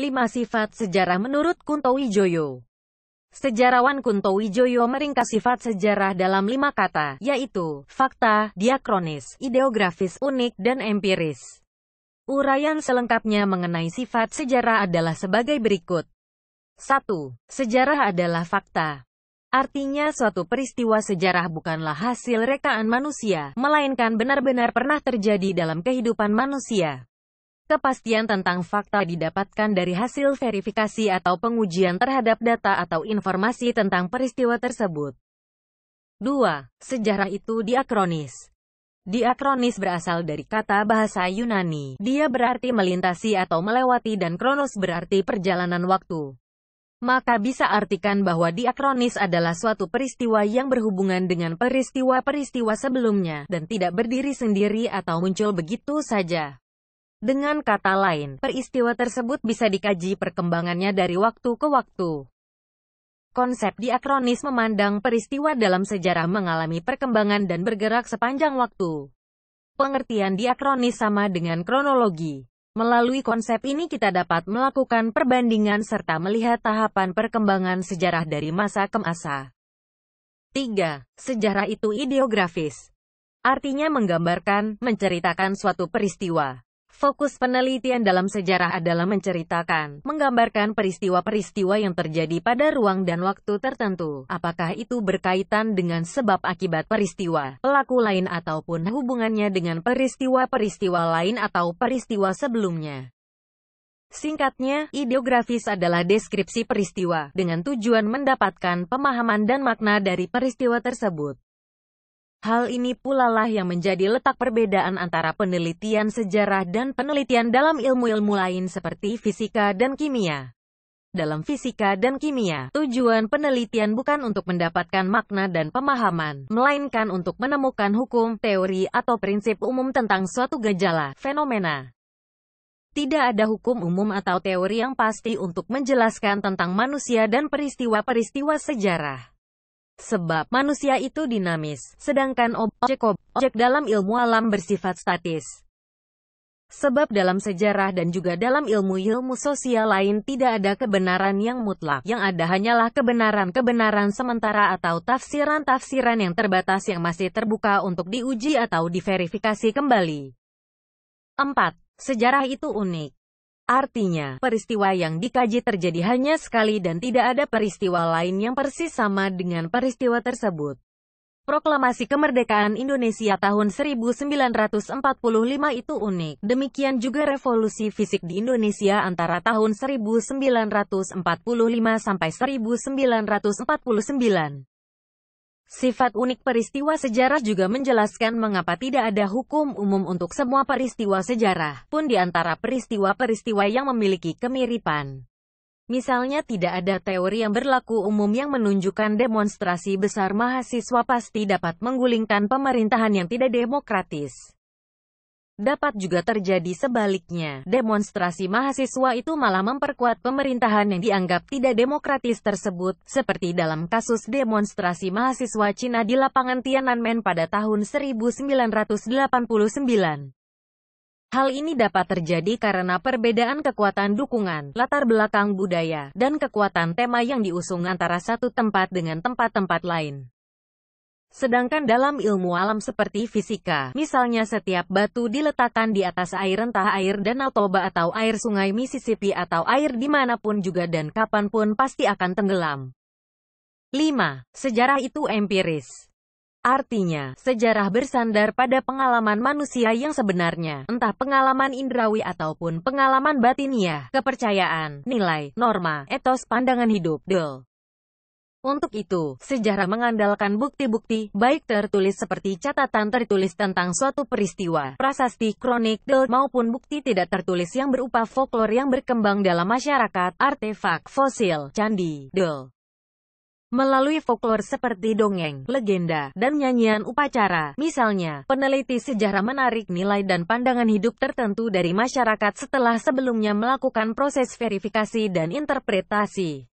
5 sifat sejarah menurut Kunto Wijoyo. Sejarawan Kunto Wijoyo meringkas sifat sejarah dalam lima kata, yaitu fakta, diakronis, ideografis, unik, dan empiris. Urayan selengkapnya mengenai sifat sejarah adalah sebagai berikut. 1. Sejarah adalah fakta. Artinya suatu peristiwa sejarah bukanlah hasil rekaan manusia, melainkan benar-benar pernah terjadi dalam kehidupan manusia. Kepastian tentang fakta didapatkan dari hasil verifikasi atau pengujian terhadap data atau informasi tentang peristiwa tersebut. 2. Sejarah itu diakronis. Diakronis berasal dari kata bahasa Yunani. Dia berarti melintasi atau melewati dan kronos berarti perjalanan waktu. Maka bisa artikan bahwa diakronis adalah suatu peristiwa yang berhubungan dengan peristiwa-peristiwa sebelumnya, dan tidak berdiri sendiri atau muncul begitu saja. Dengan kata lain, peristiwa tersebut bisa dikaji perkembangannya dari waktu ke waktu. Konsep diakronis memandang peristiwa dalam sejarah mengalami perkembangan dan bergerak sepanjang waktu. Pengertian diakronis sama dengan kronologi. Melalui konsep ini kita dapat melakukan perbandingan serta melihat tahapan perkembangan sejarah dari masa ke masa. 3. Sejarah itu ideografis. Artinya menggambarkan, menceritakan suatu peristiwa. Fokus penelitian dalam sejarah adalah menceritakan, menggambarkan peristiwa-peristiwa yang terjadi pada ruang dan waktu tertentu. Apakah itu berkaitan dengan sebab akibat peristiwa, pelaku lain ataupun hubungannya dengan peristiwa-peristiwa lain atau peristiwa sebelumnya. Singkatnya, ideografis adalah deskripsi peristiwa, dengan tujuan mendapatkan pemahaman dan makna dari peristiwa tersebut. Hal ini pula lah yang menjadi letak perbedaan antara penelitian sejarah dan penelitian dalam ilmu-ilmu lain seperti fisika dan kimia. Dalam fisika dan kimia, tujuan penelitian bukan untuk mendapatkan makna dan pemahaman, melainkan untuk menemukan hukum, teori, atau prinsip umum tentang suatu gejala, fenomena. Tidak ada hukum umum atau teori yang pasti untuk menjelaskan tentang manusia dan peristiwa-peristiwa sejarah. Sebab manusia itu dinamis, sedangkan objek-objek dalam ilmu alam bersifat statis. Sebab dalam sejarah dan juga dalam ilmu-ilmu sosial lain tidak ada kebenaran yang mutlak, yang ada hanyalah kebenaran-kebenaran sementara atau tafsiran-tafsiran yang terbatas yang masih terbuka untuk diuji atau diverifikasi kembali. 4. Sejarah itu unik. Artinya, peristiwa yang dikaji terjadi hanya sekali dan tidak ada peristiwa lain yang persis sama dengan peristiwa tersebut. Proklamasi Kemerdekaan Indonesia tahun 1945 itu unik. Demikian juga revolusi fisik di Indonesia antara tahun 1945 sampai 1949. Sifat unik peristiwa sejarah juga menjelaskan mengapa tidak ada hukum umum untuk semua peristiwa sejarah, pun di antara peristiwa-peristiwa yang memiliki kemiripan. Misalnya tidak ada teori yang berlaku umum yang menunjukkan demonstrasi besar mahasiswa pasti dapat menggulingkan pemerintahan yang tidak demokratis. Dapat juga terjadi sebaliknya. Demonstrasi mahasiswa itu malah memperkuat pemerintahan yang dianggap tidak demokratis tersebut, seperti dalam kasus demonstrasi mahasiswa Cina di lapangan Tiananmen pada tahun 1989. Hal ini dapat terjadi karena perbedaan kekuatan dukungan, latar belakang budaya, dan kekuatan tema yang diusung antara satu tempat dengan tempat-tempat lain. Sedangkan dalam ilmu alam seperti fisika, misalnya setiap batu diletakkan di atas air entah air danau Toba atau air sungai Mississippi atau air dimanapun juga dan kapanpun pasti akan tenggelam. 5. Sejarah itu empiris. Artinya, sejarah bersandar pada pengalaman manusia yang sebenarnya, entah pengalaman indrawi ataupun pengalaman batiniah, kepercayaan, nilai, norma, etos, pandangan hidup, del. Untuk itu, sejarah mengandalkan bukti-bukti, baik tertulis seperti catatan tertulis tentang suatu peristiwa, prasasti, kronik, del, maupun bukti tidak tertulis yang berupa folklor yang berkembang dalam masyarakat, artefak, fosil, candi, del. Melalui folklor seperti dongeng, legenda, dan nyanyian upacara, misalnya, peneliti sejarah menarik nilai dan pandangan hidup tertentu dari masyarakat setelah sebelumnya melakukan proses verifikasi dan interpretasi.